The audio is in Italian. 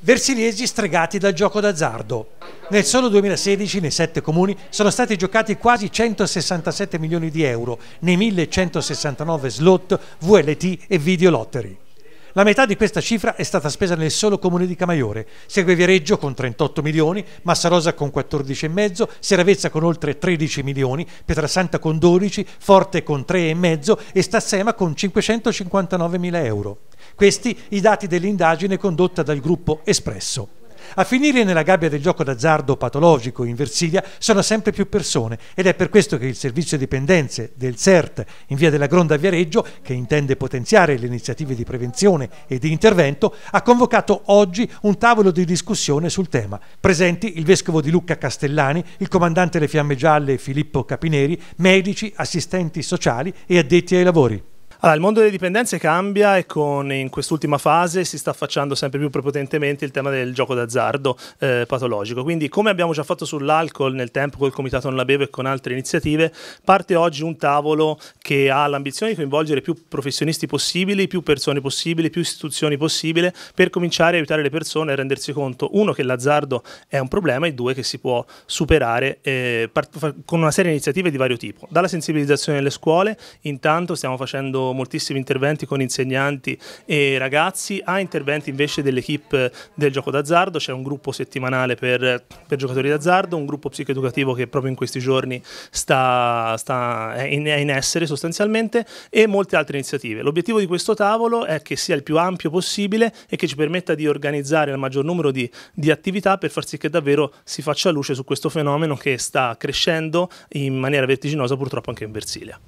Versinesi stregati dal gioco d'azzardo. Nel solo 2016 nei sette comuni sono stati giocati quasi 167 milioni di euro nei 1169 slot, VLT e videolottery. La metà di questa cifra è stata spesa nel solo comune di Camaiore. Segue Viareggio con 38 milioni, Massarosa con 14,5, Seravezza con oltre 13 milioni, Pietrasanta con 12, Forte con 3,5 e Stassema con 559 mila euro. Questi i dati dell'indagine condotta dal gruppo Espresso a finire nella gabbia del gioco d'azzardo patologico in Versilia sono sempre più persone ed è per questo che il servizio dipendenze del CERT in via della Gronda a Viareggio, che intende potenziare le iniziative di prevenzione e di intervento, ha convocato oggi un tavolo di discussione sul tema. Presenti il vescovo di Lucca Castellani, il comandante delle Fiamme Gialle Filippo Capineri, medici, assistenti sociali e addetti ai lavori. Allora, il mondo delle dipendenze cambia e con, in quest'ultima fase si sta affacciando sempre più prepotentemente il tema del gioco d'azzardo eh, patologico. Quindi, come abbiamo già fatto sull'alcol nel tempo col Comitato Non la Bevo e con altre iniziative, parte oggi un tavolo che ha l'ambizione di coinvolgere più professionisti possibili, più persone possibili, più istituzioni possibile per cominciare a aiutare le persone a rendersi conto, uno, che l'azzardo è un problema e due, che si può superare eh, con una serie di iniziative di vario tipo. Dalla sensibilizzazione nelle scuole, intanto stiamo facendo fatto moltissimi interventi con insegnanti e ragazzi, a interventi invece dell'equipe del gioco d'azzardo, c'è un gruppo settimanale per, per giocatori d'azzardo, un gruppo psicoeducativo che proprio in questi giorni sta, sta è, in, è in essere sostanzialmente e molte altre iniziative. L'obiettivo di questo tavolo è che sia il più ampio possibile e che ci permetta di organizzare il maggior numero di, di attività per far sì che davvero si faccia luce su questo fenomeno che sta crescendo in maniera vertiginosa purtroppo anche in Versilia.